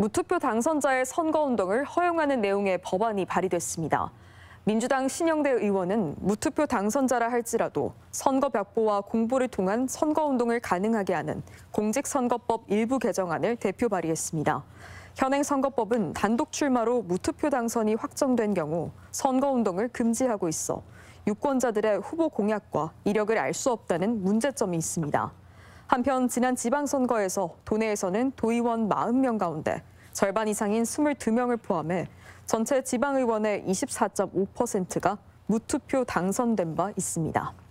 무투표 당선자의 선거운동을 허용하는 내용의 법안이 발의됐습니다. 민주당 신영대 의원은 무투표 당선자라 할지라도 선거벽보와 공보를 통한 선거운동을 가능하게 하는 공직선거법 일부 개정안을 대표 발의했습니다. 현행 선거법은 단독 출마로 무투표 당선이 확정된 경우 선거운동을 금지하고 있어 유권자들의 후보 공약과 이력을 알 수 없다는 문제점이 있습니다. 한편 지난 지방선거에서 도내에서는 도의원 40명 가운데 절반 이상인 22명을 포함해 전체 지방의원의 24.5%가 무투표 당선된 바 있습니다.